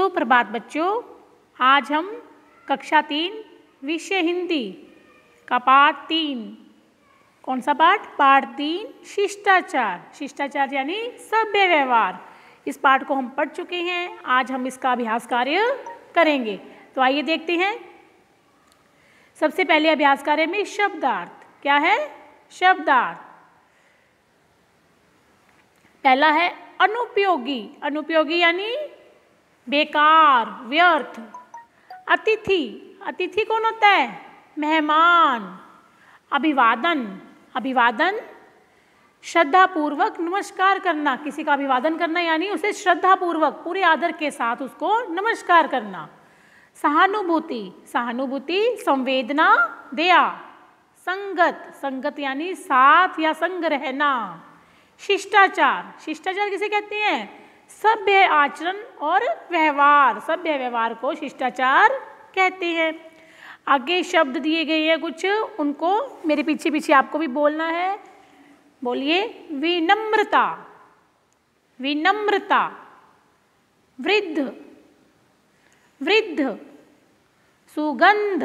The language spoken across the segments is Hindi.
सुप्रभात बच्चों आज हम कक्षा तीन विषय हिंदी का पाठ तीन कौन सा पाठ पाठ तीन शिष्टाचार शिष्टाचार यानी सभ्य व्यवहार इस पाठ को हम पढ़ चुके हैं आज हम इसका अभ्यास कार्य करेंगे तो आइए देखते हैं सबसे पहले अभ्यास कार्य में शब्दार्थ क्या है शब्दार्थ पहला है अनुपयोगी अनुपयोगी यानी बेकार व्यर्थ अतिथि अतिथि कौन होता है मेहमान अभिवादन अभिवादन श्रद्धापूर्वक नमस्कार करना किसी का अभिवादन करना यानी उसे श्रद्धापूर्वक पूरे आदर के साथ उसको नमस्कार करना सहानुभूति सहानुभूति संवेदना दया संगत संगत यानी साथ या संग रहना शिष्टाचार शिष्टाचार किसे कहते हैं सभ्य आचरण और व्यवहार सभ्य व्यवहार को शिष्टाचार कहते हैं आगे शब्द दिए गए हैं कुछ उनको मेरे पीछे पीछे आपको भी बोलना है बोलिए विनम्रता विनम्रता वृद्ध वृद्ध सुगंध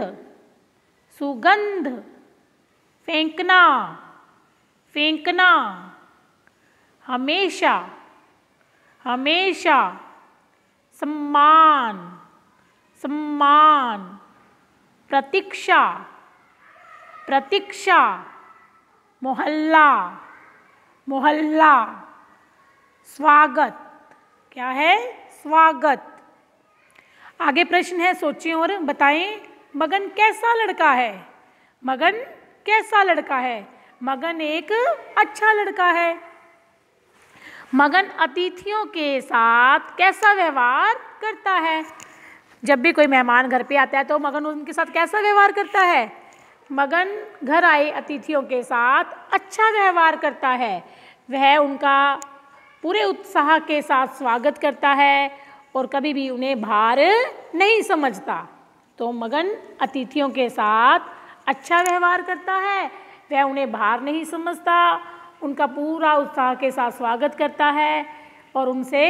सुगंध फेंकना फेंकना हमेशा हमेशा सम्मान सम्मान प्रतीक्षा प्रतीक्षा मोहल्ला मोहल्ला स्वागत क्या है स्वागत आगे प्रश्न है सोचें और बताएं मगन कैसा लड़का है मगन कैसा लड़का है मगन एक अच्छा लड़का है मगन अतिथियों के साथ कैसा व्यवहार करता है जब भी कोई मेहमान घर पे आता है तो मगन उनके साथ कैसा व्यवहार करता है मगन घर आए अतिथियों के साथ अच्छा व्यवहार करता है वह उनका पूरे उत्साह के साथ स्वागत करता है और कभी भी उन्हें भार नहीं समझता तो मगन अतिथियों के साथ अच्छा व्यवहार करता है वह उन्हें भार नहीं समझता उनका पूरा उत्साह के साथ स्वागत करता है और उनसे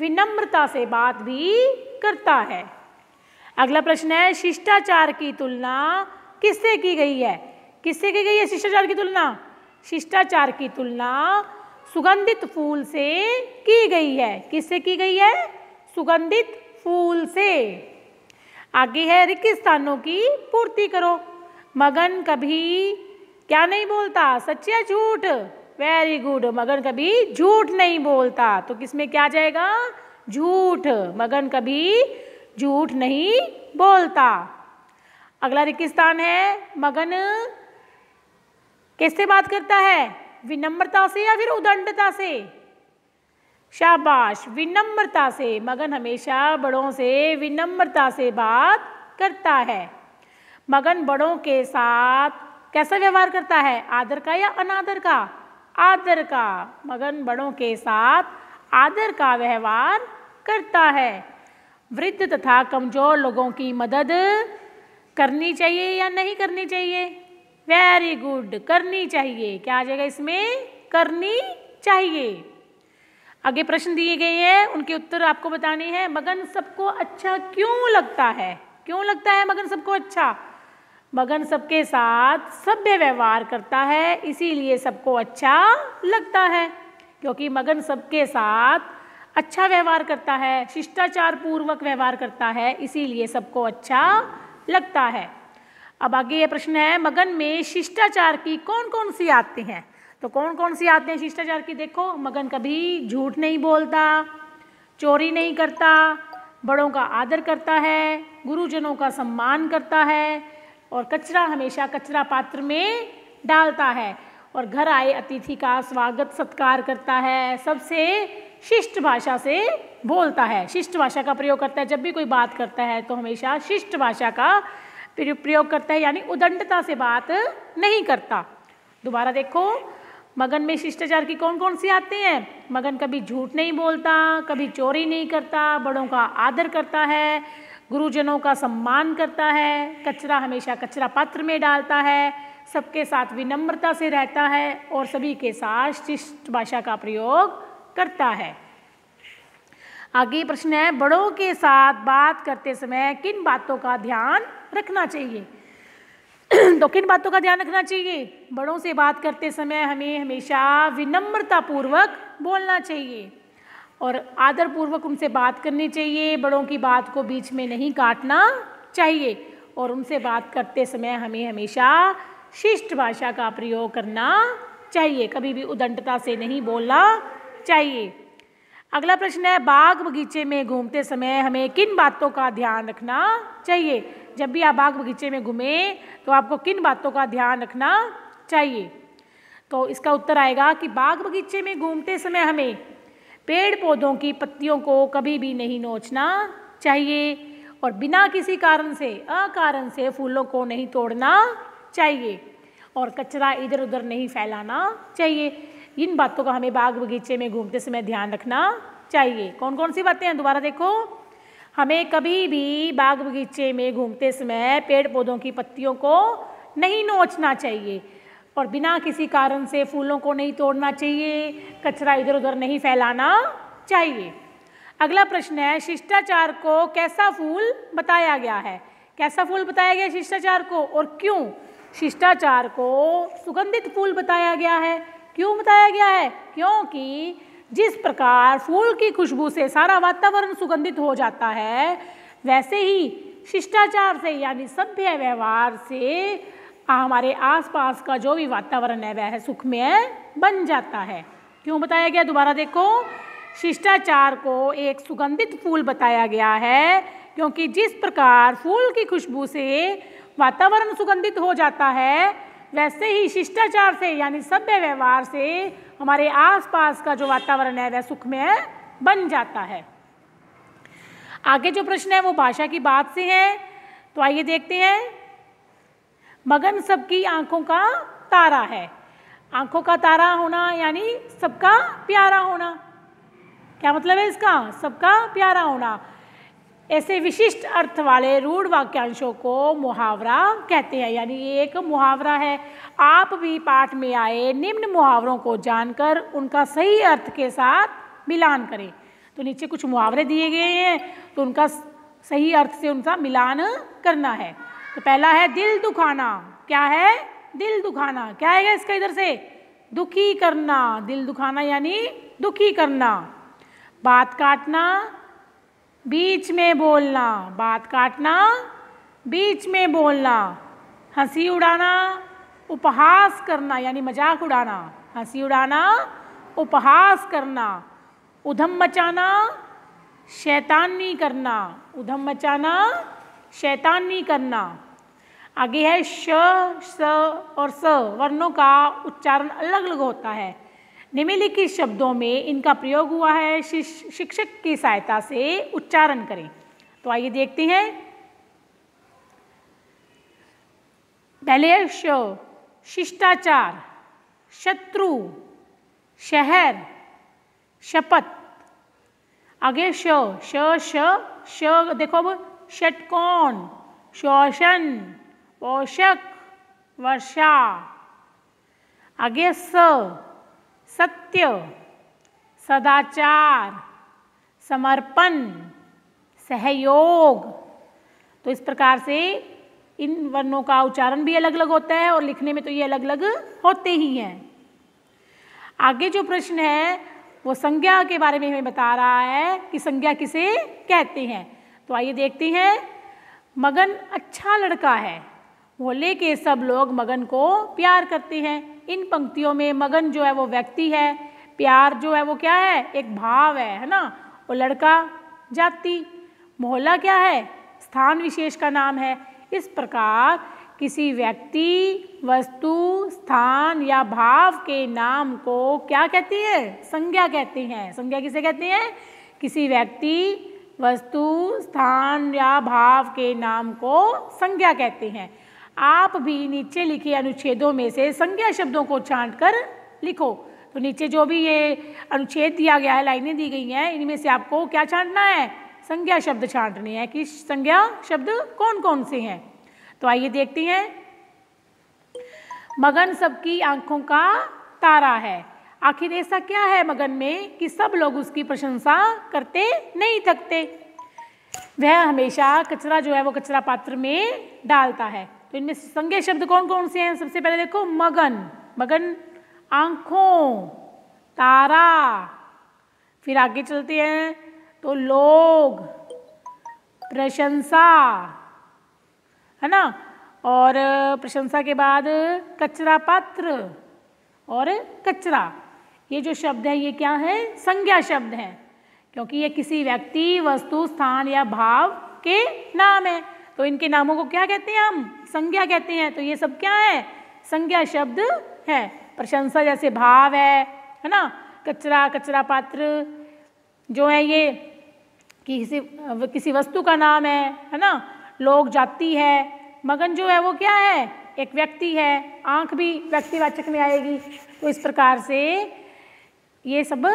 विनम्रता से बात भी करता है अगला प्रश्न है शिष्टाचार की तुलना किससे की गई है किससे की गई है शिष्टाचार की तुलना शिष्टाचार की तुलना सुगंधित फूल से की गई है किससे की गई है सुगंधित फूल से आगे है रिक्त स्थानों की पूर्ति करो मगन कभी क्या नहीं बोलता सच्चा झूठ वेरी गुड मगन कभी झूठ नहीं बोलता तो किसमें क्या जाएगा झूठ मगन कभी झूठ नहीं बोलता अगला रिकिस्तान है मगन कैसे बात करता है विनम्रता से या फिर उदंडता से शाबाश विनम्रता से मगन हमेशा बड़ों से विनम्रता से बात करता है मगन बड़ों के साथ कैसा व्यवहार करता है आदर का या अनादर का आदर का मगन बड़ों के साथ आदर का व्यवहार करता है वृद्ध तथा कमज़ोर लोगों की मदद करनी चाहिए या नहीं करनी चाहिए वेरी गुड करनी चाहिए क्या आ जाएगा इसमें करनी चाहिए आगे प्रश्न दिए गए हैं उनके उत्तर आपको बताने हैं मगन सबको अच्छा क्यों लगता है क्यों लगता है मगन सबको अच्छा मगन सबके साथ सभ्य व्यवहार करता है इसीलिए सबको अच्छा लगता है क्योंकि मगन सबके साथ अच्छा व्यवहार करता है शिष्टाचार पूर्वक व्यवहार करता है इसीलिए सबको अच्छा लगता है अब आगे ये प्रश्न है मगन में शिष्टाचार की कौन कौन सी आते हैं तो कौन कौन सी आते हैं शिष्टाचार की देखो मगन कभी झूठ नहीं बोलता चोरी नहीं करता बड़ों का आदर करता है गुरुजनों का सम्मान करता है और कचरा हमेशा कचरा पात्र में डालता है और घर आए अतिथि का स्वागत सत्कार करता है सबसे शिष्ट भाषा से बोलता है शिष्ट भाषा का प्रयोग करता है जब भी कोई बात करता है तो हमेशा शिष्ट भाषा का प्रयोग करता है यानी उदंडता से बात नहीं करता दोबारा देखो मगन में शिष्टाचार की कौन कौन सी आते हैं मगन कभी झूठ नहीं बोलता कभी चोरी नहीं करता बड़ों का आदर करता है गुरुजनों का सम्मान करता है कचरा हमेशा कचरा पात्र में डालता है सबके साथ विनम्रता से रहता है और सभी के साथ शिष्ट भाषा का प्रयोग करता है आगे प्रश्न है बड़ों के साथ बात करते समय किन बातों का ध्यान रखना चाहिए तो किन बातों का ध्यान रखना चाहिए बड़ों से बात करते समय हमें हमेशा विनम्रता पूर्वक बोलना चाहिए और आदरपूर्वक उनसे बात करनी चाहिए बड़ों की बात को बीच में नहीं काटना चाहिए और उनसे बात करते समय हमें हमेशा शिष्ट भाषा का प्रयोग करना चाहिए कभी भी उदंडता से नहीं बोलना चाहिए अगला प्रश्न है बाग बगीचे में घूमते समय हमें किन बातों का ध्यान रखना चाहिए जब भी आप बाग बगीचे में घूमें तो आपको किन बातों का ध्यान रखना चाहिए तो इसका उत्तर आएगा कि बाग बगीचे में घूमते समय हमें पेड़ पौधों की पत्तियों को कभी भी नहीं नोचना चाहिए और बिना किसी कारण से अकारण से फूलों को नहीं तोड़ना चाहिए और कचरा इधर उधर नहीं फैलाना चाहिए इन बातों का हमें बाग बगीचे में घूमते समय ध्यान रखना चाहिए कौन कौन सी बातें हैं दोबारा देखो हमें कभी भी बाग बगीचे में घूमते समय पेड़ पौधों की पत्तियों को नहीं नोचना चाहिए और बिना किसी कारण से फूलों को नहीं तोड़ना चाहिए कचरा इधर उधर नहीं फैलाना चाहिए अगला प्रश्न है शिष्टाचार को कैसा फूल बताया गया है कैसा फूल बताया गया शिष्टाचार को और क्यों शिष्टाचार को सुगंधित फूल बताया गया है क्यों बताया गया है क्योंकि जिस प्रकार फूल की खुशबू से सारा वातावरण सुगंधित हो जाता है वैसे ही शिष्टाचार से यानी सभ्य व्यवहार से हमारे आसपास का जो भी वातावरण है वह सुखमय बन जाता है क्यों बताया गया दोबारा देखो शिष्टाचार को एक सुगंधित फूल बताया गया है क्योंकि जिस प्रकार फूल की खुशबू से वातावरण सुगंधित हो जाता है वैसे ही शिष्टाचार से यानी सभ्य व्यवहार से हमारे आसपास का जो वातावरण है वह सुखमय बन जाता है आगे जो प्रश्न है वो भाषा की बात से है तो आइए देखते हैं मगन सबकी आंखों का तारा है आंखों का तारा होना यानी सबका प्यारा होना क्या मतलब है इसका सबका प्यारा होना ऐसे विशिष्ट अर्थ वाले रूढ़ वाक्यांशों को मुहावरा कहते हैं यानी ये एक मुहावरा है आप भी पाठ में आए निम्न मुहावरों को जानकर उनका सही अर्थ के साथ मिलान करें तो नीचे कुछ मुहावरे दिए गए हैं तो उनका सही अर्थ से उनका मिलान करना है तो पहला है दिल दुखाना क्या है दिल दुखाना क्या आएगा इसका इधर से दुखी करना दिल दुखाना यानी दुखी करना बात काटना बीच में बोलना बात काटना बीच में बोलना हंसी उड़ाना उपहास करना यानी मजाक उड़ाना हंसी उड़ाना उपहास करना उधम मचाना शैतानी करना उधम मचाना शैतान नहीं करना आगे है श स और स वर्णों का उच्चारण अलग अलग होता है निम्नलिखित शब्दों में इनका प्रयोग हुआ है शिक्षक की सहायता से उच्चारण करें तो आइए देखते हैं पहले है श शिष्टाचार शत्रु शहर शपथ आगे श श श श देखो अब षटकोण शोषण पोषक वर्षा आगे स सत्य सदाचार समर्पण सहयोग तो इस प्रकार से इन वर्णों का उच्चारण भी अलग अलग होता है और लिखने में तो ये अलग अलग होते ही हैं आगे जो प्रश्न है वो संज्ञा के बारे में हमें बता रहा है कि संज्ञा किसे कहते हैं तो आइए देखते हैं मगन अच्छा लड़का है भोले के सब लोग मगन को प्यार करते हैं इन पंक्तियों में मगन जो है वो व्यक्ति है प्यार जो है वो क्या है एक भाव है है ना वो लड़का जाति मोहल्ला क्या है स्थान विशेष का नाम है इस प्रकार किसी व्यक्ति वस्तु स्थान या भाव के नाम को क्या कहती है संज्ञा कहती हैं संज्ञा किसे कहती हैं किसी व्यक्ति वस्तु स्थान या भाव के नाम को संज्ञा कहते हैं आप भी नीचे लिखे अनुच्छेदों में से संज्ञा शब्दों को छांट कर लिखो तो नीचे जो भी ये अनुच्छेद दिया गया है लाइनें दी गई हैं इनमें से आपको क्या छांटना है संज्ञा शब्द छांटने हैं कि संज्ञा शब्द कौन कौन से हैं तो आइए देखते हैं मगन सबकी आंखों का तारा है आखिर ऐसा क्या है मगन में कि सब लोग उसकी प्रशंसा करते नहीं थकते वह हमेशा कचरा जो है वो कचरा पात्र में डालता है तो इनमें संज्ञा शब्द कौन कौन से हैं सबसे पहले देखो मगन मगन आंखों तारा फिर आगे चलते हैं तो लोग प्रशंसा है ना और प्रशंसा के बाद कचरा पात्र और कचरा ये जो शब्द है ये क्या है संज्ञा शब्द है क्योंकि ये किसी व्यक्ति वस्तु स्थान या भाव के नाम है तो इनके नामों को क्या कहते हैं हम संज्ञा कहते हैं तो ये सब क्या है संज्ञा शब्द है प्रशंसा जैसे भाव है है ना कचरा कचरा पात्र जो है ये किसी किसी वस्तु का नाम है है ना लोग जाति है मगन जो है वो क्या है एक व्यक्ति है आंख भी व्यक्तिवाचक में आएगी तो इस प्रकार से ये सब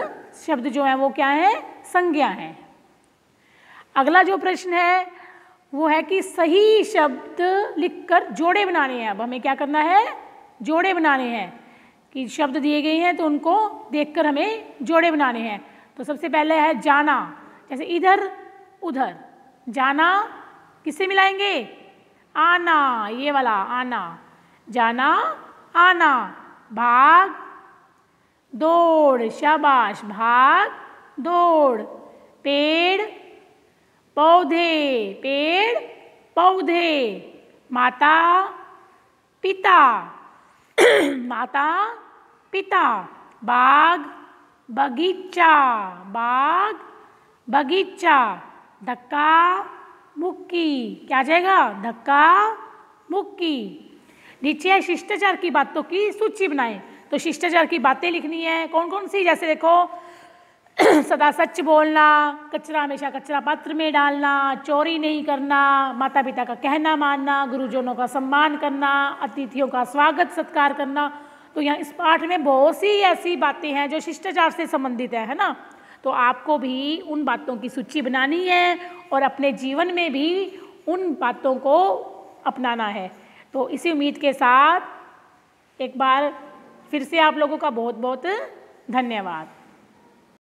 शब्द जो हैं वो क्या हैं संज्ञा हैं अगला जो प्रश्न है वो है कि सही शब्द लिखकर जोड़े बनाने हैं अब हमें क्या करना है जोड़े बनाने हैं कि शब्द दिए गए हैं तो उनको देखकर हमें जोड़े बनाने हैं तो सबसे पहले है जाना जैसे इधर उधर जाना किससे मिलाएंगे आना ये वाला आना जाना आना भाग दौड़ शाबाश भाग दौड़ पेड़ पौधे पेड़ पौधे माता पिता माता पिता बाग बगीचा बाग बगीचा धक्का मुक्की क्या जाएगा धक्का मुक्की नीचे शिष्टाचार की बातों की सूची बनाएं तो शिष्टाचार की बातें लिखनी है कौन कौन सी जैसे देखो सदा सच बोलना कचरा हमेशा कचरा पात्र में डालना चोरी नहीं करना माता पिता का कहना मानना गुरुजनों का सम्मान करना अतिथियों का स्वागत सत्कार करना तो यहाँ इस पाठ में बहुत सी ऐसी बातें हैं जो शिष्टाचार से संबंधित है है ना तो आपको भी उन बातों की सूची बनानी है और अपने जीवन में भी उन बातों को अपनाना है तो इसी उम्मीद के साथ एक बार फिर से आप लोगों का बहुत बहुत धन्यवाद